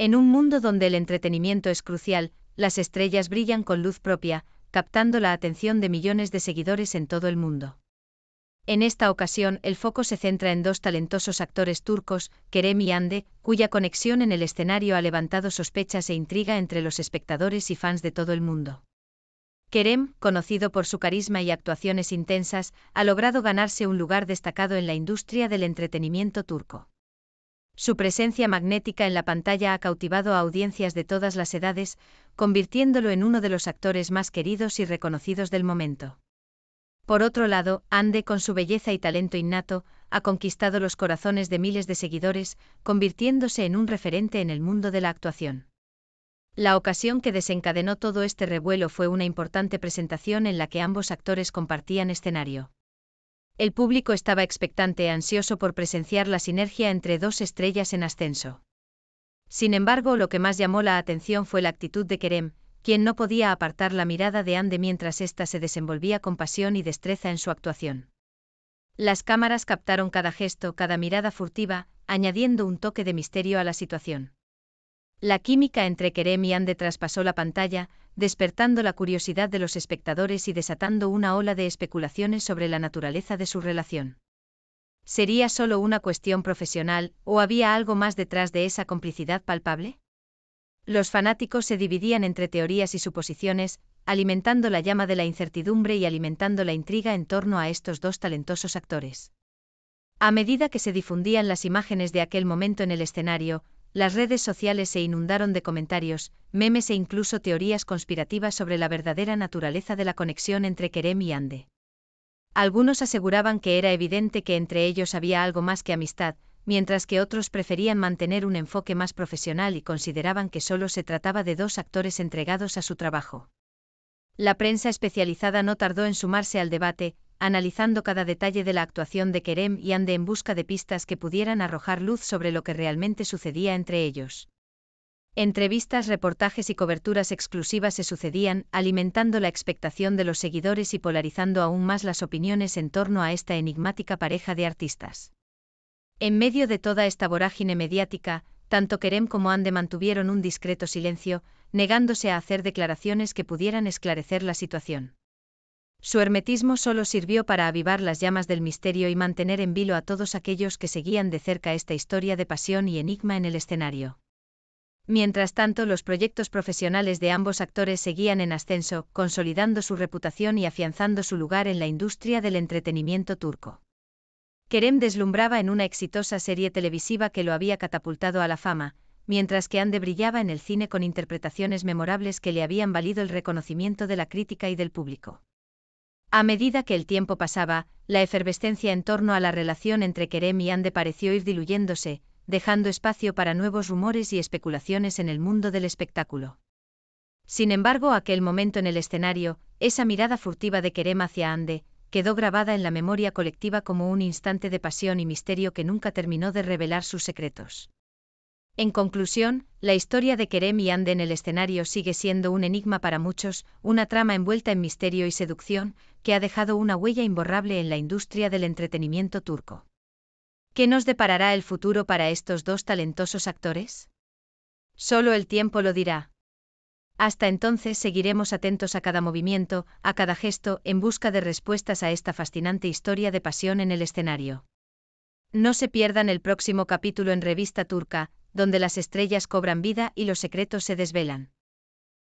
En un mundo donde el entretenimiento es crucial, las estrellas brillan con luz propia, captando la atención de millones de seguidores en todo el mundo. En esta ocasión, el foco se centra en dos talentosos actores turcos, Kerem y Ande, cuya conexión en el escenario ha levantado sospechas e intriga entre los espectadores y fans de todo el mundo. Kerem, conocido por su carisma y actuaciones intensas, ha logrado ganarse un lugar destacado en la industria del entretenimiento turco. Su presencia magnética en la pantalla ha cautivado a audiencias de todas las edades, convirtiéndolo en uno de los actores más queridos y reconocidos del momento. Por otro lado, Ande con su belleza y talento innato, ha conquistado los corazones de miles de seguidores, convirtiéndose en un referente en el mundo de la actuación. La ocasión que desencadenó todo este revuelo fue una importante presentación en la que ambos actores compartían escenario. El público estaba expectante y ansioso por presenciar la sinergia entre dos estrellas en ascenso. Sin embargo, lo que más llamó la atención fue la actitud de Kerem, quien no podía apartar la mirada de Ande mientras ésta se desenvolvía con pasión y destreza en su actuación. Las cámaras captaron cada gesto, cada mirada furtiva, añadiendo un toque de misterio a la situación. La química entre Kerem y Ande traspasó la pantalla, despertando la curiosidad de los espectadores y desatando una ola de especulaciones sobre la naturaleza de su relación. ¿Sería solo una cuestión profesional, o había algo más detrás de esa complicidad palpable? Los fanáticos se dividían entre teorías y suposiciones, alimentando la llama de la incertidumbre y alimentando la intriga en torno a estos dos talentosos actores. A medida que se difundían las imágenes de aquel momento en el escenario, las redes sociales se inundaron de comentarios, memes e incluso teorías conspirativas sobre la verdadera naturaleza de la conexión entre Kerem y Ande. Algunos aseguraban que era evidente que entre ellos había algo más que amistad, mientras que otros preferían mantener un enfoque más profesional y consideraban que solo se trataba de dos actores entregados a su trabajo. La prensa especializada no tardó en sumarse al debate, analizando cada detalle de la actuación de Kerem y Ande en busca de pistas que pudieran arrojar luz sobre lo que realmente sucedía entre ellos. Entrevistas, reportajes y coberturas exclusivas se sucedían, alimentando la expectación de los seguidores y polarizando aún más las opiniones en torno a esta enigmática pareja de artistas. En medio de toda esta vorágine mediática, tanto Kerem como Ande mantuvieron un discreto silencio, negándose a hacer declaraciones que pudieran esclarecer la situación. Su hermetismo solo sirvió para avivar las llamas del misterio y mantener en vilo a todos aquellos que seguían de cerca esta historia de pasión y enigma en el escenario. Mientras tanto, los proyectos profesionales de ambos actores seguían en ascenso, consolidando su reputación y afianzando su lugar en la industria del entretenimiento turco. Kerem deslumbraba en una exitosa serie televisiva que lo había catapultado a la fama, mientras que Ande brillaba en el cine con interpretaciones memorables que le habían valido el reconocimiento de la crítica y del público. A medida que el tiempo pasaba, la efervescencia en torno a la relación entre Kerem y Ande pareció ir diluyéndose, dejando espacio para nuevos rumores y especulaciones en el mundo del espectáculo. Sin embargo, aquel momento en el escenario, esa mirada furtiva de Kerem hacia Ande, quedó grabada en la memoria colectiva como un instante de pasión y misterio que nunca terminó de revelar sus secretos. En conclusión, la historia de Kerem y Ande en el escenario sigue siendo un enigma para muchos, una trama envuelta en misterio y seducción, que ha dejado una huella imborrable en la industria del entretenimiento turco. ¿Qué nos deparará el futuro para estos dos talentosos actores? Solo el tiempo lo dirá. Hasta entonces seguiremos atentos a cada movimiento, a cada gesto, en busca de respuestas a esta fascinante historia de pasión en el escenario. No se pierdan el próximo capítulo en Revista Turca, donde las estrellas cobran vida y los secretos se desvelan.